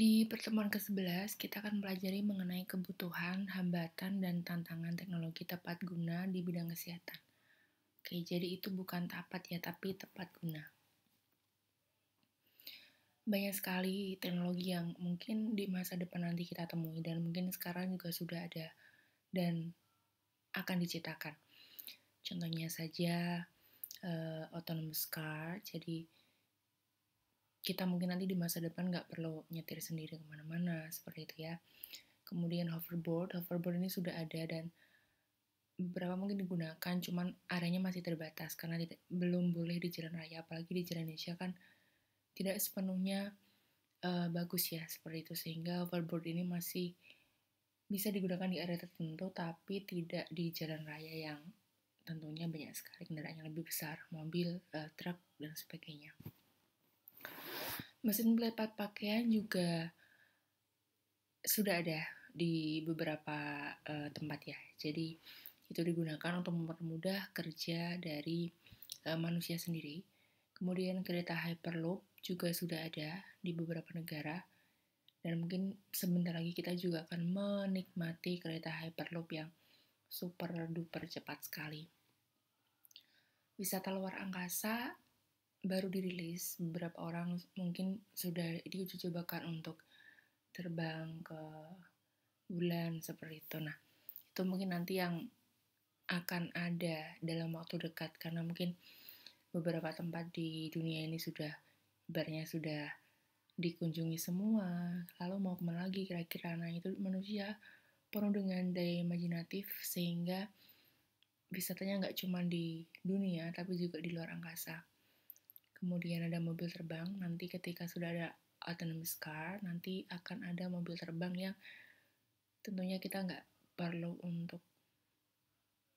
Di pertemuan ke-11, kita akan pelajari mengenai kebutuhan, hambatan, dan tantangan teknologi tepat guna di bidang kesehatan. Oke, jadi itu bukan tepat ya, tapi tepat guna. Banyak sekali teknologi yang mungkin di masa depan nanti kita temui, dan mungkin sekarang juga sudah ada, dan akan diciptakan. Contohnya saja, uh, autonomous car, jadi kita mungkin nanti di masa depan nggak perlu nyetir sendiri kemana-mana seperti itu ya kemudian hoverboard hoverboard ini sudah ada dan beberapa mungkin digunakan cuman areanya masih terbatas karena tidak, belum boleh di jalan raya apalagi di jalan Indonesia kan tidak sepenuhnya uh, bagus ya seperti itu sehingga hoverboard ini masih bisa digunakan di area tertentu tapi tidak di jalan raya yang tentunya banyak sekali kendaraan yang lebih besar mobil uh, truk dan sebagainya. Mesin pelepat pakaian juga sudah ada di beberapa uh, tempat ya. Jadi itu digunakan untuk mempermudah kerja dari uh, manusia sendiri. Kemudian kereta Hyperloop juga sudah ada di beberapa negara. Dan mungkin sebentar lagi kita juga akan menikmati kereta Hyperloop yang super duper cepat sekali. Wisata luar angkasa baru dirilis beberapa orang mungkin sudah diuji cobakan untuk terbang ke bulan seperti itu nah itu mungkin nanti yang akan ada dalam waktu dekat karena mungkin beberapa tempat di dunia ini sudah barnya sudah dikunjungi semua lalu mau kemana lagi kira-kira nah itu manusia penuh dengan daya imajinatif sehingga wisatanya nggak cuma di dunia tapi juga di luar angkasa kemudian ada mobil terbang, nanti ketika sudah ada autonomous car, nanti akan ada mobil terbang yang tentunya kita nggak perlu untuk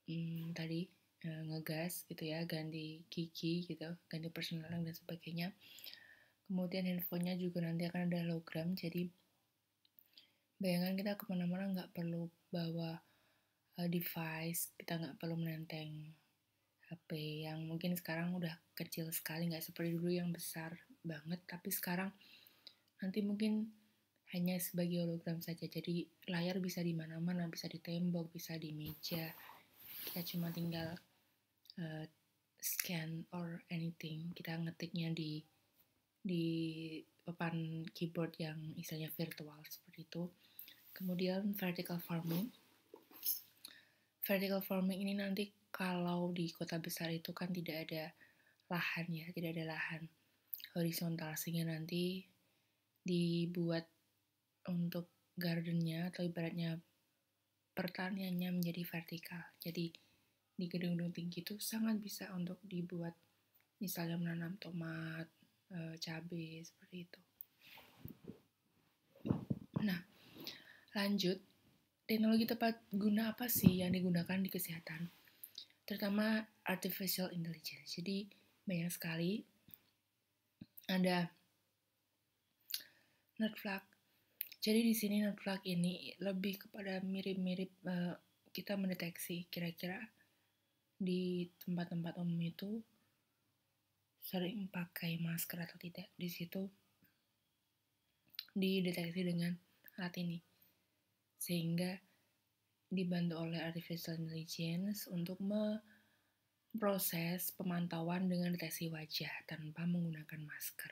hmm, tadi eh, ngegas gitu ya, ganti gigi gitu, ganti personal dan sebagainya. Kemudian handphonenya juga nanti akan ada hologram, jadi bayangkan kita kemana-mana nggak perlu bawa eh, device, kita nggak perlu menenteng HP yang mungkin sekarang udah kecil sekali nggak seperti dulu yang besar banget tapi sekarang nanti mungkin hanya sebagai hologram saja jadi layar bisa di mana-mana bisa di tembok bisa di meja kita cuma tinggal uh, scan or anything kita ngetiknya di di papan keyboard yang istilahnya virtual seperti itu kemudian vertical farming vertical farming ini nanti kalau di kota besar itu kan tidak ada lahan ya, tidak ada lahan horizontal sehingga nanti dibuat untuk gardennya atau ibaratnya pertaniannya menjadi vertikal. Jadi di gedung-gedung tinggi itu sangat bisa untuk dibuat misalnya menanam tomat, eh, cabai seperti itu. Nah, lanjut teknologi tepat guna apa sih yang digunakan di kesehatan? terutama artificial intelligence. Jadi banyak sekali ada nerd Jadi di sini nerd ini lebih kepada mirip-mirip uh, kita mendeteksi kira-kira di tempat-tempat umum itu sering pakai masker atau tidak. Di situ dideteksi dengan alat ini. Sehingga dibantu oleh artificial intelligence untuk memproses pemantauan dengan deteksi wajah tanpa menggunakan masker.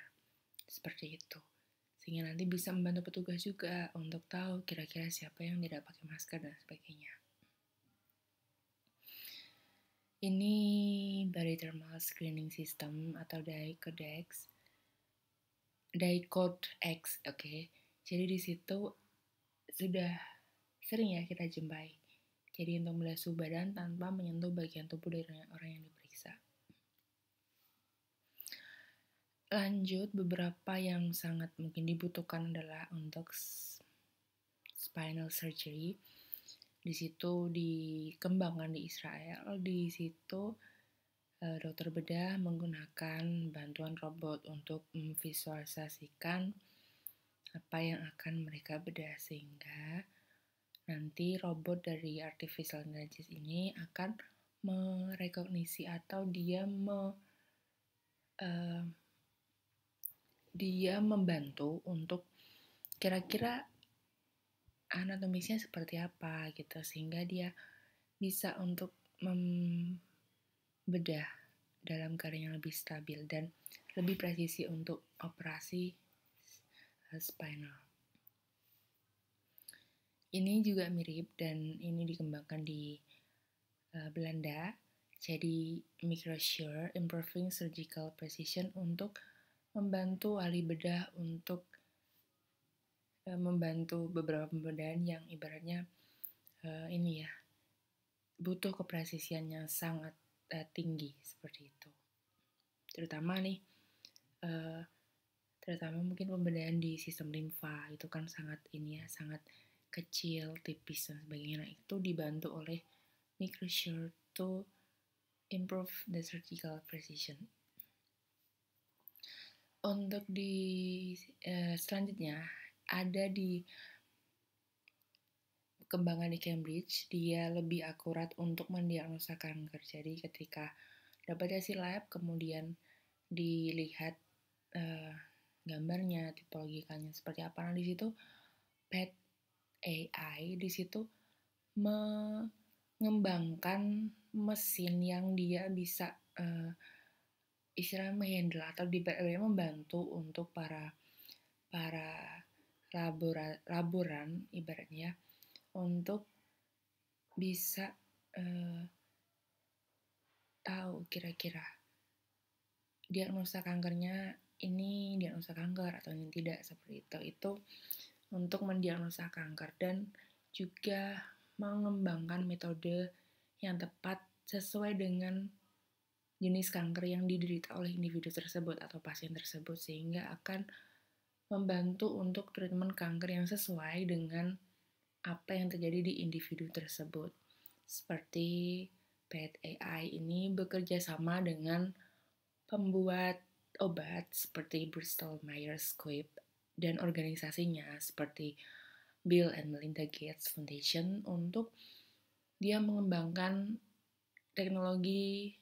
Seperti itu. Sehingga nanti bisa membantu petugas juga untuk tahu kira-kira siapa yang tidak pakai masker dan sebagainya. Ini dari thermal screening system atau DICODEX. DICODE X, oke. Okay. Jadi di situ sudah sering ya kita jumpai. Jadi untuk suhu badan tanpa menyentuh bagian tubuh dari orang yang diperiksa. Lanjut, beberapa yang sangat mungkin dibutuhkan adalah untuk spinal surgery. Di situ dikembangkan di Israel, di situ e, dokter bedah menggunakan bantuan robot untuk memvisualisasikan apa yang akan mereka bedah sehingga Nanti robot dari artificial intelligence ini akan merekognisi atau dia me, uh, dia membantu untuk kira-kira anatomisnya seperti apa gitu sehingga dia bisa untuk membedah dalam keadaan yang lebih stabil dan lebih presisi untuk operasi eh, spinal. Ini juga mirip dan ini dikembangkan di uh, Belanda. Jadi microsure improving surgical precision untuk membantu ahli bedah untuk uh, membantu beberapa pembedahan yang ibaratnya uh, ini ya butuh kepresisian yang sangat uh, tinggi seperti itu. Terutama nih uh, terutama mungkin pembedahan di sistem limfa itu kan sangat ini ya sangat kecil, tipis dan sebagainya. Nah, itu dibantu oleh microsure to improve the surgical precision. Untuk di uh, selanjutnya ada di kembangan di Cambridge, dia lebih akurat untuk mendiagnosa kanker. Jadi ketika dapat hasil lab, kemudian dilihat uh, gambarnya, tipologi seperti apa. Nah, di situ PET AI di situ mengembangkan mesin yang dia bisa uh, istilahnya menghandle atau di membantu untuk para para laboran, laboran ibaratnya untuk bisa uh, tahu kira-kira diagnosa kankernya ini diagnosa kanker atau ini tidak seperti itu itu untuk mendiagnosa kanker dan juga mengembangkan metode yang tepat sesuai dengan jenis kanker yang diderita oleh individu tersebut atau pasien tersebut sehingga akan membantu untuk treatment kanker yang sesuai dengan apa yang terjadi di individu tersebut. Seperti PET AI ini bekerja sama dengan pembuat obat seperti Bristol Myers Squibb dan organisasinya seperti Bill and Melinda Gates Foundation untuk dia mengembangkan teknologi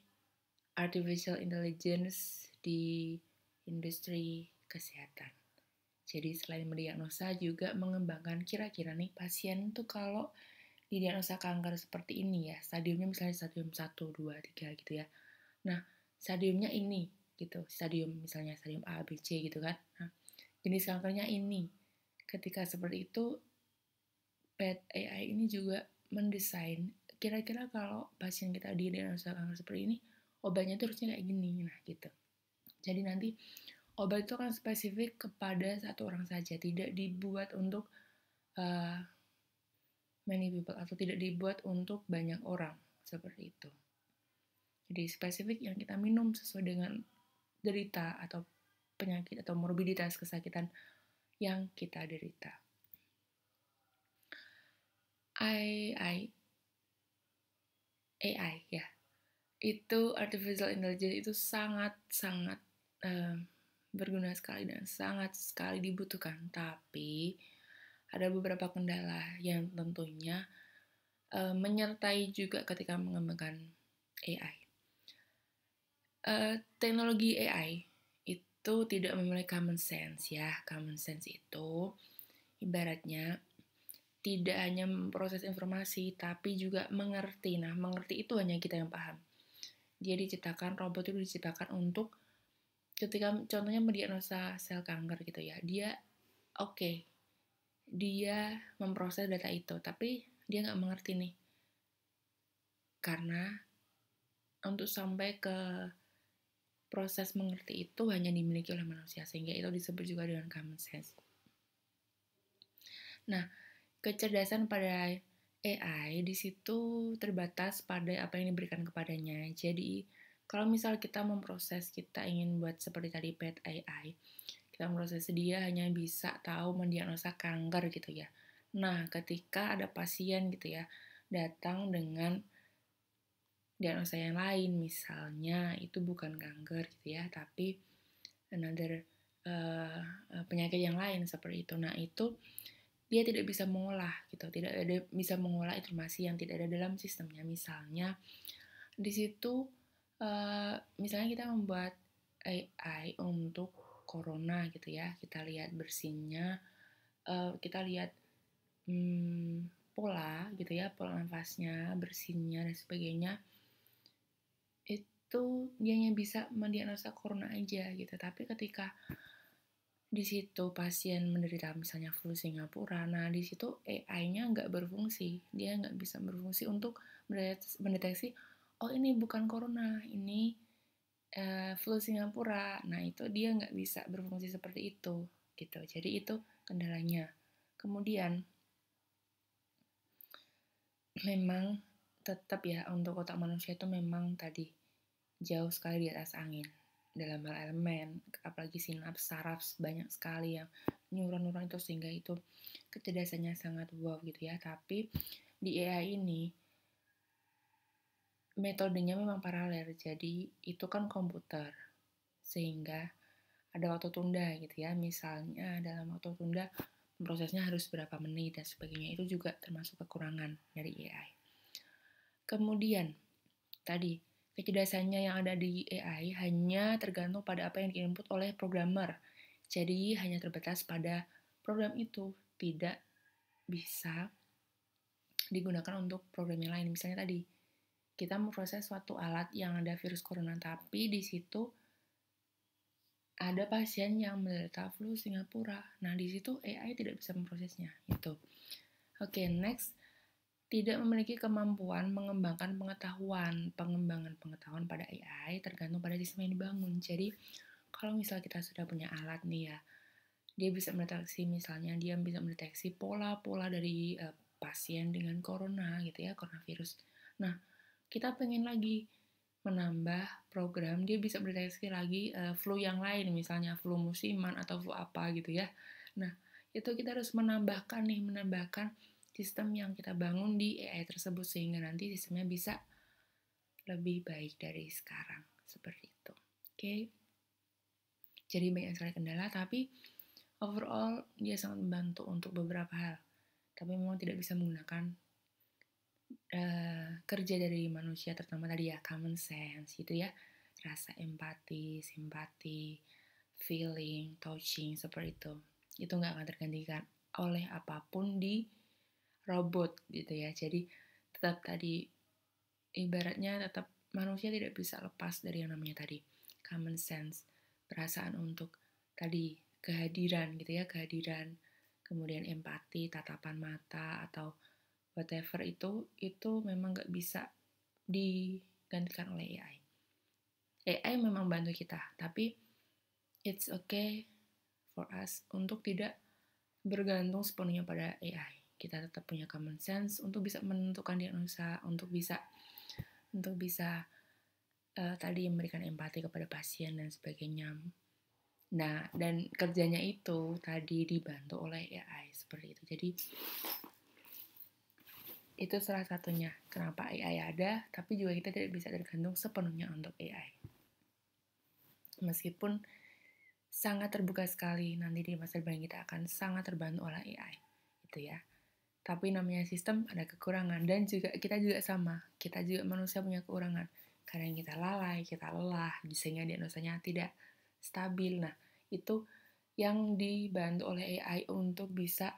artificial intelligence di industri kesehatan. Jadi selain mendiagnosa juga mengembangkan kira-kira nih pasien tuh kalau didiagnosa kanker seperti ini ya, stadiumnya misalnya stadium 1, 2, 3 gitu ya. Nah, stadiumnya ini gitu, stadium misalnya stadium A, B, C gitu kan. Nah, jenis kankernya ini. Ketika seperti itu, PET AI ini juga mendesain kira-kira kalau pasien kita diagnosa kanker seperti ini, obatnya itu harusnya kayak gini, nah gitu. Jadi nanti obat itu akan spesifik kepada satu orang saja, tidak dibuat untuk uh, many people atau tidak dibuat untuk banyak orang seperti itu. Jadi spesifik yang kita minum sesuai dengan derita atau penyakit atau morbiditas kesakitan yang kita derita. AI, AI, AI ya, itu artificial intelligence itu sangat-sangat uh, eh, berguna sekali dan sangat sekali dibutuhkan. Tapi ada beberapa kendala yang tentunya uh, menyertai juga ketika mengembangkan AI. Uh, eh, teknologi AI itu tidak memiliki common sense ya. Common sense itu ibaratnya tidak hanya memproses informasi, tapi juga mengerti. Nah, mengerti itu hanya kita yang paham. Dia diciptakan, robot itu diciptakan untuk ketika contohnya mendiagnosa sel kanker gitu ya. Dia oke, okay, dia memproses data itu, tapi dia nggak mengerti nih. Karena untuk sampai ke proses mengerti itu hanya dimiliki oleh manusia sehingga itu disebut juga dengan common sense. Nah, kecerdasan pada AI di situ terbatas pada apa yang diberikan kepadanya. Jadi, kalau misal kita memproses, kita ingin buat seperti tadi pet AI, kita memproses dia hanya bisa tahu mendiagnosa kanker gitu ya. Nah, ketika ada pasien gitu ya, datang dengan diagnosa yang lain misalnya itu bukan kanker gitu ya tapi another uh, penyakit yang lain seperti itu nah itu dia tidak bisa mengolah gitu tidak ada bisa mengolah informasi yang tidak ada dalam sistemnya misalnya di situ uh, misalnya kita membuat AI untuk corona gitu ya kita lihat bersinnya uh, kita lihat hmm, pola gitu ya pola nafasnya bersinnya dan sebagainya itu dia hanya bisa mendiagnosa corona aja gitu tapi ketika di situ pasien menderita misalnya flu Singapura nah di situ AI-nya nggak berfungsi dia nggak bisa berfungsi untuk mendeteksi oh ini bukan corona ini uh, flu Singapura nah itu dia nggak bisa berfungsi seperti itu gitu jadi itu kendalanya kemudian memang tetap ya untuk otak manusia itu memang tadi jauh sekali di atas angin dalam hal elemen, apalagi sinaps, saraf banyak sekali yang neuron-neuron itu sehingga itu kecerdasannya sangat wow gitu ya. Tapi di AI ini metodenya memang paralel, jadi itu kan komputer sehingga ada waktu tunda gitu ya. Misalnya dalam waktu tunda prosesnya harus berapa menit dan sebagainya itu juga termasuk kekurangan dari AI. Kemudian, tadi, kecerdasannya yang ada di AI hanya tergantung pada apa yang diinput oleh programmer. Jadi, hanya terbatas pada program itu, tidak bisa digunakan untuk program yang lain. Misalnya tadi, kita memproses suatu alat yang ada virus corona, tapi di situ ada pasien yang menderita flu Singapura. Nah, di situ AI tidak bisa memprosesnya. Itu. Oke, okay, next tidak memiliki kemampuan mengembangkan pengetahuan. Pengembangan pengetahuan pada AI tergantung pada sistem yang dibangun. Jadi, kalau misal kita sudah punya alat nih ya, dia bisa mendeteksi misalnya dia bisa mendeteksi pola-pola dari uh, pasien dengan corona gitu ya, corona virus Nah, kita pengen lagi menambah program dia bisa mendeteksi lagi uh, flu yang lain misalnya flu musiman atau flu apa gitu ya. Nah, itu kita harus menambahkan nih menambahkan sistem yang kita bangun di AI tersebut sehingga nanti sistemnya bisa lebih baik dari sekarang seperti itu. Oke. Okay? Jadi banyak sekali kendala tapi overall dia sangat membantu untuk beberapa hal. Tapi memang tidak bisa menggunakan uh, kerja dari manusia terutama tadi ya common sense gitu ya. Rasa empati, simpati, feeling, touching seperti itu. Itu nggak akan tergantikan oleh apapun di robot gitu ya. Jadi tetap tadi ibaratnya tetap manusia tidak bisa lepas dari yang namanya tadi common sense, perasaan untuk tadi kehadiran gitu ya, kehadiran, kemudian empati, tatapan mata atau whatever itu itu memang nggak bisa digantikan oleh AI. AI memang bantu kita, tapi it's okay for us untuk tidak bergantung sepenuhnya pada AI kita tetap punya common sense untuk bisa menentukan diagnosa, untuk bisa untuk bisa uh, tadi memberikan empati kepada pasien dan sebagainya. Nah, dan kerjanya itu tadi dibantu oleh AI seperti itu. Jadi itu salah satunya kenapa AI ada, tapi juga kita tidak bisa tergantung sepenuhnya untuk AI. Meskipun sangat terbuka sekali nanti di masa depan kita akan sangat terbantu oleh AI, itu ya. Tapi namanya sistem ada kekurangan dan juga kita juga sama. Kita juga manusia punya kekurangan. Kadang kita lalai, kita lelah, sehingga diagnosanya tidak stabil. Nah, itu yang dibantu oleh AI untuk bisa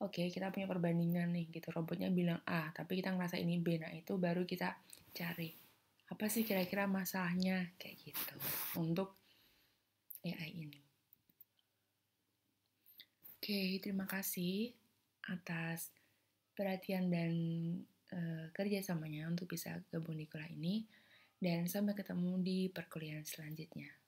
oke okay, kita punya perbandingan nih gitu robotnya bilang A tapi kita ngerasa ini B nah itu baru kita cari apa sih kira-kira masalahnya kayak gitu untuk AI ini oke okay, terima kasih atas perhatian dan uh, eh, kerjasamanya untuk bisa gabung di kuliah ini. Dan sampai ketemu di perkuliahan selanjutnya.